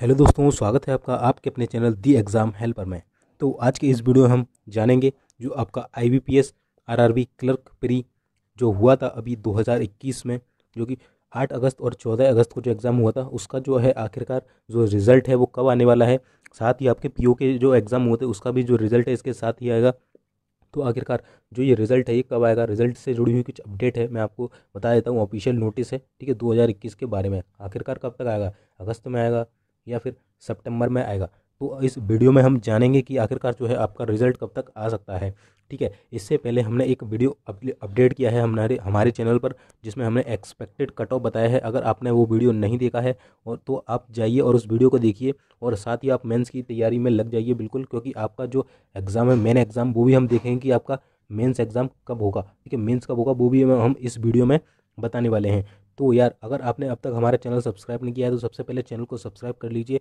hello दोस्तों स्वागत है आपका आपके अपने चैनल दी एग्ज़ाम हेल्पर में तो आज के इस वीडियो में हम जानेंगे जो आपका आईबीपीएस आरआरबी क्लर्क प्री जो हुआ था अभी 2021 में जो कि 8 अगस्त और 14 अगस्त को जो एग्ज़ाम हुआ था उसका जो है आखिरकार जो रिज़ल्ट है वो कब आने वाला है साथ ही आपके पी के जो एग्ज़ाम हुए थे उसका भी जो रिज़ल्ट है इसके साथ ही आएगा तो आखिरकार जो ये रिज़ल्ट है ये कब आएगा रिज़ल्ट से जुड़ी हुई कुछ अपडेट है मैं आपको बता देता हूँ ऑफिशियल नोटिस है ठीक है 2021 के बारे में आखिरकार कब तक आएगा अगस्त में आएगा या फिर सितंबर में आएगा तो इस वीडियो में हम जानेंगे कि आखिरकार जो है आपका रिजल्ट कब तक आ सकता है ठीक है इससे पहले हमने एक वीडियो अपडेट किया है हमारे हमारे चैनल पर जिसमें हमने एक्सपेक्टेड कट ऑफ बताया है अगर आपने वो वीडियो नहीं देखा है और तो आप जाइए और उस वीडियो को देखिए और साथ ही आप मेंस की तैयारी में लग जाइए बिल्कुल क्योंकि आपका जो एग्ज़ाम है मेन एग्ज़ाम वो भी हम देखेंगे कि आपका मेन्स एग्ज़ाम कब होगा ठीक है मेन्स कब होगा वो भी हम इस वीडियो में बताने वाले हैं तो यार अगर आपने अब तक हमारा चैनल सब्सक्राइब नहीं किया है तो सबसे पहले चैनल को सब्सक्राइब कर लीजिए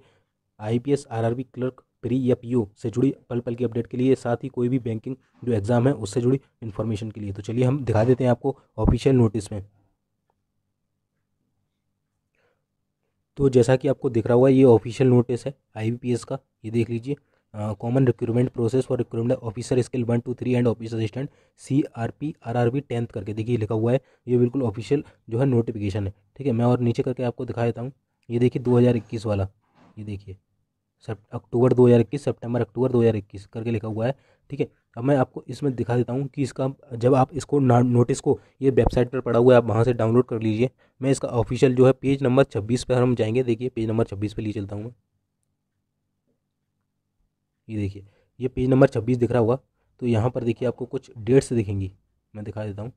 I P S R R B clerk pre या पी से जुड़ी पल पल की अपडेट के लिए साथ ही कोई भी बैंकिंग जो एग्ज़ाम है उससे जुड़ी इन्फॉर्मेशन के लिए तो चलिए हम दिखा देते हैं आपको ऑफिशियल नोटिस में तो जैसा कि आपको दिख रहा हुआ ये ऑफिशियल नोटिस है आई का ये देख लीजिए common recruitment process for recruitment officer skill one two three and office assistant C R P R R B tenth करके देखिए लिखा हुआ है ये बिल्कुल ऑफिशियल जो है नोटिफिकेशन है ठीक है मैं और नीचे करके आपको दिखा देता हूँ ये देखिए दो हज़ार इक्कीस वाला ये देखिए अक्टूबर दो हज़ार इक्कीस सेप्टेम्बर अक्टूबर दो हज़ार इक्कीस करके लिखा हुआ है ठीक है अब मैं आपको इसमें दिखा देता हूँ कि इसका जब आप इसको नोटिस को ये वेबसाइट पर पड़ा हुआ है आप वहाँ से डाउनलोड कर लीजिए मैं इसका ऑफिशियल जो है पेज नंबर छब्बीस पर हम जाएंगे देखिए पेज नंबर छब्बीस पर ले चलता हूँ मैं ये देखिए ये पेज नंबर छब्बीस दिख रहा होगा तो यहाँ पर देखिए आपको कुछ डेट्स दिखेंगी मैं दिखा देता हूँ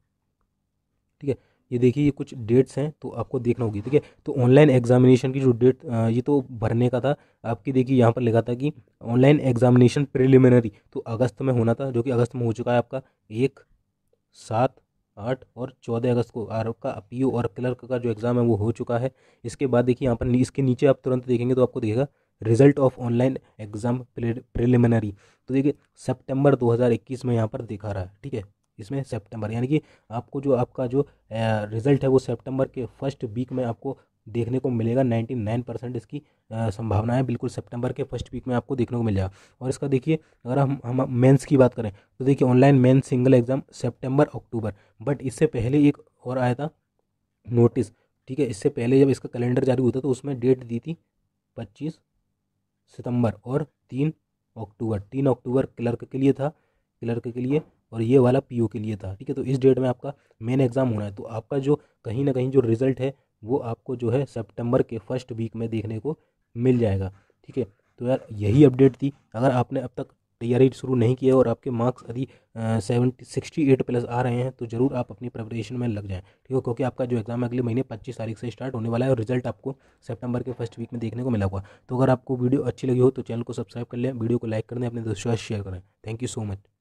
ठीक है ये देखिए ये कुछ डेट्स हैं तो आपको देखना होगी ठीक है तो ऑनलाइन एग्जामिनेशन की जो डेट ये तो भरने का था आपकी देखिए यहाँ पर लिखा था कि ऑनलाइन एग्जामिनेशन प्रिलिमिनरी तो अगस्त में होना था जो कि अगस्त में हो चुका है आपका एक सात आठ और चौदह अगस्त को आपका पी और क्लर्क का जो एग्ज़ाम है वो हो चुका है इसके बाद देखिए यहाँ पर इसके नीचे आप तुरंत देखेंगे तो आपको देखेगा result of online exam preliminary तो देखिए सितंबर 2021 में यहाँ पर दिखा रहा है ठीक है इसमें सितंबर यानी कि आपको जो आपका जो रिज़ल्ट है वो सितंबर के फर्स्ट वीक में आपको देखने को मिलेगा 99 परसेंट इसकी संभावना है बिल्कुल सितंबर के फर्स्ट वीक में आपको देखने को मिल जाएगा और इसका देखिए अगर हम हम मेंस की बात करें तो देखिए ऑनलाइन मेंस सिंगल एग्ज़ाम सितंबर अक्टूबर बट इससे पहले एक और आया था नोटिस ठीक है इससे पहले जब इसका कैलेंडर जारी होता था तो उसमें डेट दी थी पच्चीस सितंबर और तीन अक्टूबर तीन अक्टूबर क्लर्क के लिए था क्लर्क के लिए और ये वाला पीओ के लिए था ठीक है तो इस डेट में आपका मेन एग्ज़ाम होना है तो आपका जो कहीं ना कहीं जो रिज़ल्ट है वो आपको जो है सेप्टेम्बर के फर्स्ट वीक में देखने को मिल जाएगा ठीक है तो यार यही अपडेट थी अगर आपने अब तक तैयारी शुरू नहीं की है और आपके मार्क्स यदि सेवेंटी सिक्सटी एट प्लस आ रहे हैं तो ज़रूर आप अपनी प्रिपरेशन में लग जाएं ठीक है क्योंकि आपका जो एग्ज़ाम अगले महीने पच्चीस तारीख से स्टार्ट होने वाला है और रिजल्ट आपको सेप्टेम्बर के फर्स्ट वीक में देखने को मिला हुआ तो अगर आपको वीडियो अच्छी लगी हो तो चैनल को सब्सक्राइब कर लें वीडियो को लाइक कर दें अपने दोस्तों शेयर करें थैंक यू सो मच